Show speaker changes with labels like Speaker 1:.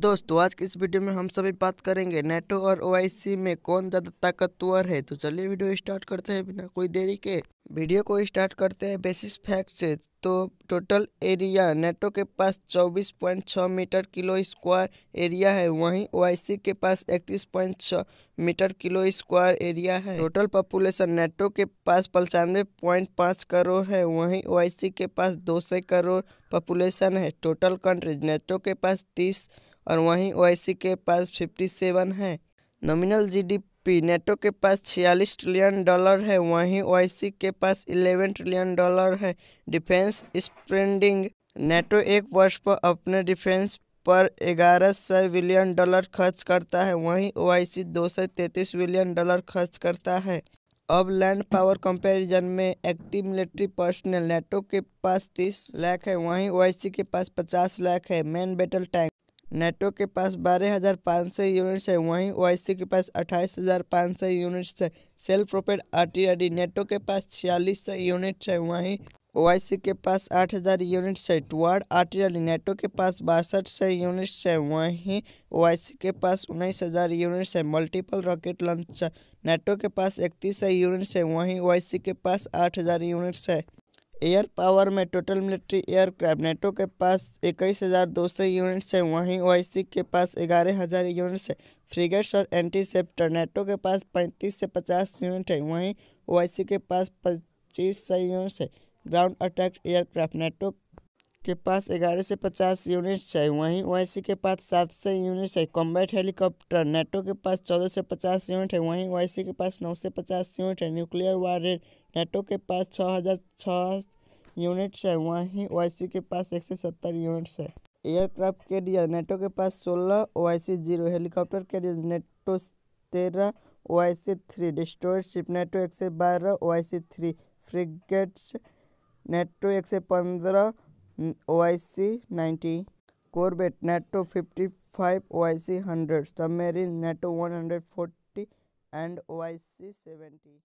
Speaker 1: दोस्तों आज की इस वीडियो में हम सभी बात करेंगे नेटो और ओ में कौन ज़्यादा ताकतवर है तो चलिए वीडियो स्टार्ट करते हैं बिना कोई देरी के वीडियो को स्टार्ट करते हैं बेसिस फैक्ट से तो टोटल एरिया नेटो के पास 24.6 मीटर किलो स्क्वायर एरिया है वहीं ओ के पास 31.6 मीटर किलो स्क्वायर एरिया है टोटल पॉपुलेशन नेटो के पास पंचानवे पॉइंट पाँच करोड़ है वहीं ओ के पास दो सौ करोड़ पॉपुलेशन है टोटल कंट्रीज नेटो के पास तीस और वहीं ओआईसी के पास फिफ्टी सेवन है नॉमिनल जीडीपी नेटो के पास छियालीस ट्रिलियन डॉलर है वहीं ओआईसी के पास इलेवन ट्रिलियन डॉलर है डिफेंस स्पेंडिंग नेटो एक वर्ष पर अपने डिफेंस पर ग्यारह सौ बिलियन डॉलर खर्च करता है वहीं ओ आई सी दो सौ तैंतीस बिलियन डॉलर खर्च करता है अब लैंड पावर कंपैरिजन में एक्टिव मिलिट्री पर्सनल नेटो के पास तीस लाख है वहीं ओ आई सी के पास पचास लाख है मेन बैटल टैंक नेटो के पास बारह हज़ार पाँच सौ यूनिट्स है वहीं ओआईसी के पास अट्ठाईस हज़ार पाँच सौ यूनिट्स है सेल्फ प्रोपेड डी नेटो के पास छियालीस सौ यूनिट्स है वहीं ओआईसी के पास आठ हज़ार यूनिट्स है टुवाड डी नेटो के पास बासठ सौ यूनिट्स है वहीं ओआईसी के पास उन्नीस हज़ार यूनिट्स है मल्टीपल रॉकेट लॉन्च नेटो के पास इकतीस सौ यूनिट्स है वहीं ओआईसी के पास आठ हज़ार यूनिट्स है एयर पावर में टोटल मिलिट्री एयरक्राफ्ट नेटो के पास इक्कीस हज़ार दो सौ यूनिट्स हैं वहीं ओआईसी के पास ग्यारह हज़ार यूनिट्स है फ्रिगेट्स और एंटीसेप्टर नेटो के पास पैंतीस से पचास यूनिट है वहीं ओआईसी के पास पच्चीस सौ यूनिट्स है ग्राउंड अटैक एयरक्राफ्ट नेटो के पास ग्यारह से पचास यूनिट्स है वहीं ओआईसी के पास सात सौ यूनिट्स है कॉम्बैट हेलीकॉप्टर नेटो के पास चौदह से पचास यूनिट है वहीं ओआईसी के पास नौ से पचास यूनिट है न्यूक्लियर वार रेड नेटो के पास छः हज़ार छः यूनिट्स है वहीं ओआईसी के पास एक सौ सत्तर यूनिट्स है एयरक्राफ्ट के लिए नेटो के पास सोलह सी जीरो हेलीकॉप्टर के लिए नेटो तेरह C three destroyer ship NATO एक सौ बारह O I C three frigates NATO एक सौ पंद्रह O I C ninety corvette NATO fifty five O I C hundred submarine NATO one hundred forty and O I C seventy